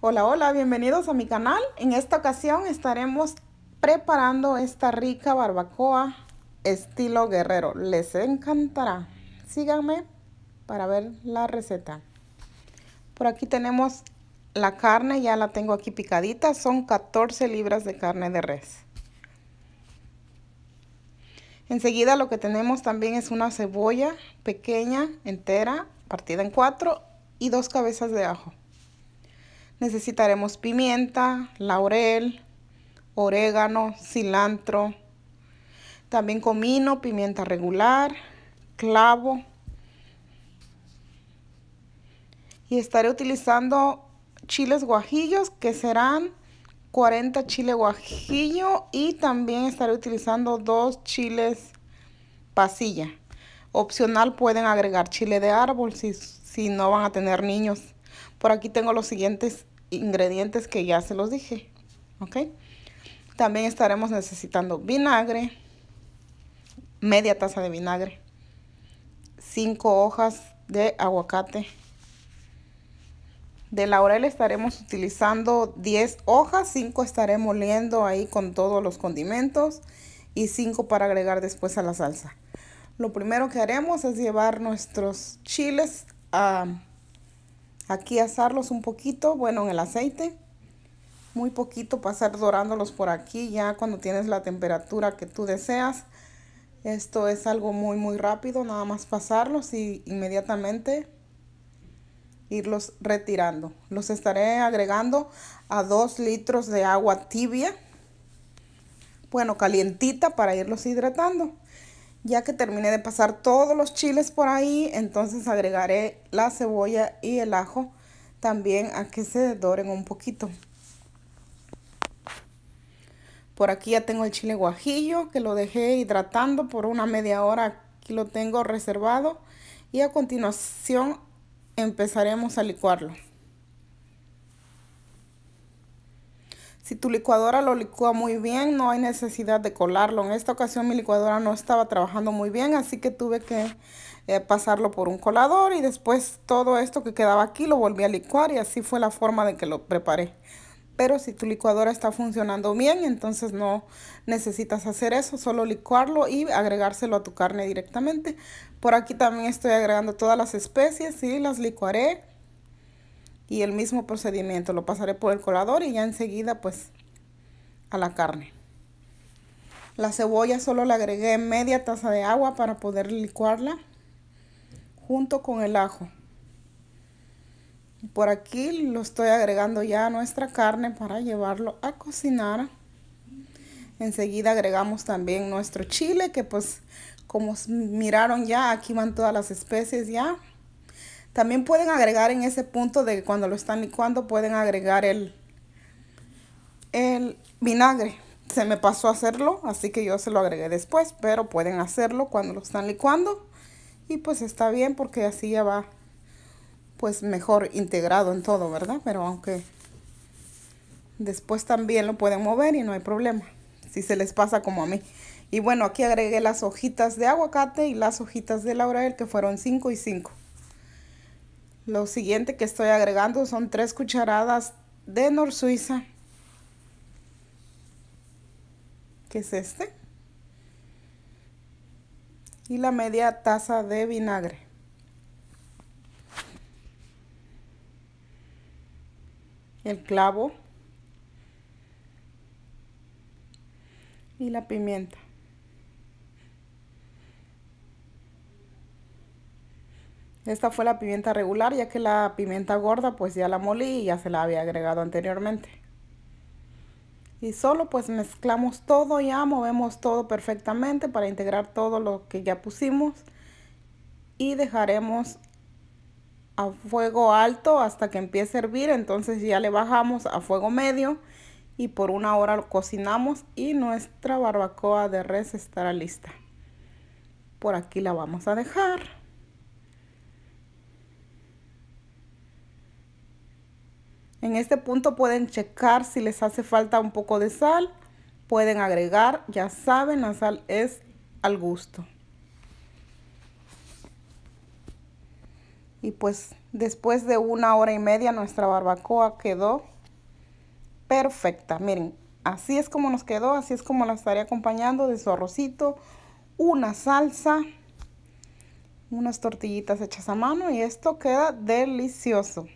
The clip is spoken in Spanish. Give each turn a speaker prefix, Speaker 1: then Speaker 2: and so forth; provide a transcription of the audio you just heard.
Speaker 1: Hola, hola, bienvenidos a mi canal. En esta ocasión estaremos preparando esta rica barbacoa estilo guerrero. Les encantará. Síganme para ver la receta. Por aquí tenemos la carne, ya la tengo aquí picadita. Son 14 libras de carne de res. Enseguida lo que tenemos también es una cebolla pequeña, entera, partida en cuatro y dos cabezas de ajo. Necesitaremos pimienta, laurel, orégano, cilantro, también comino, pimienta regular, clavo. Y estaré utilizando chiles guajillos que serán 40 chile guajillo y también estaré utilizando dos chiles pasilla. Opcional pueden agregar chile de árbol si, si no van a tener niños. Por aquí tengo los siguientes ingredientes que ya se los dije. ¿Ok? También estaremos necesitando vinagre, media taza de vinagre, cinco hojas de aguacate. De laurel estaremos utilizando 10 hojas, 5 estaremos moliendo ahí con todos los condimentos y 5 para agregar después a la salsa. Lo primero que haremos es llevar nuestros chiles a Aquí asarlos un poquito, bueno, en el aceite. Muy poquito, pasar dorándolos por aquí ya cuando tienes la temperatura que tú deseas. Esto es algo muy, muy rápido, nada más pasarlos y inmediatamente irlos retirando. Los estaré agregando a 2 litros de agua tibia, bueno, calientita para irlos hidratando. Ya que terminé de pasar todos los chiles por ahí, entonces agregaré la cebolla y el ajo también a que se doren un poquito. Por aquí ya tengo el chile guajillo que lo dejé hidratando por una media hora. Aquí lo tengo reservado y a continuación empezaremos a licuarlo. Si tu licuadora lo licúa muy bien, no hay necesidad de colarlo. En esta ocasión mi licuadora no estaba trabajando muy bien, así que tuve que eh, pasarlo por un colador y después todo esto que quedaba aquí lo volví a licuar y así fue la forma de que lo preparé. Pero si tu licuadora está funcionando bien, entonces no necesitas hacer eso, solo licuarlo y agregárselo a tu carne directamente. Por aquí también estoy agregando todas las especies y las licuaré y el mismo procedimiento lo pasaré por el colador y ya enseguida pues a la carne la cebolla solo le agregué media taza de agua para poder licuarla junto con el ajo por aquí lo estoy agregando ya a nuestra carne para llevarlo a cocinar enseguida agregamos también nuestro chile que pues como miraron ya aquí van todas las especies ya también pueden agregar en ese punto de cuando lo están licuando, pueden agregar el, el vinagre. Se me pasó hacerlo, así que yo se lo agregué después, pero pueden hacerlo cuando lo están licuando. Y pues está bien porque así ya va pues mejor integrado en todo, ¿verdad? Pero aunque después también lo pueden mover y no hay problema. Si se les pasa como a mí. Y bueno, aquí agregué las hojitas de aguacate y las hojitas de laurel que fueron 5 y 5. Lo siguiente que estoy agregando son tres cucharadas de nor suiza. Que es este. Y la media taza de vinagre. El clavo. Y la pimienta. Esta fue la pimienta regular, ya que la pimienta gorda pues ya la molí y ya se la había agregado anteriormente. Y solo pues mezclamos todo ya, movemos todo perfectamente para integrar todo lo que ya pusimos. Y dejaremos a fuego alto hasta que empiece a hervir. Entonces ya le bajamos a fuego medio y por una hora lo cocinamos y nuestra barbacoa de res estará lista. Por aquí la vamos a dejar. En este punto pueden checar si les hace falta un poco de sal. Pueden agregar, ya saben, la sal es al gusto. Y pues después de una hora y media nuestra barbacoa quedó perfecta. Miren, así es como nos quedó, así es como la estaré acompañando de su arrocito, una salsa, unas tortillitas hechas a mano y esto queda delicioso.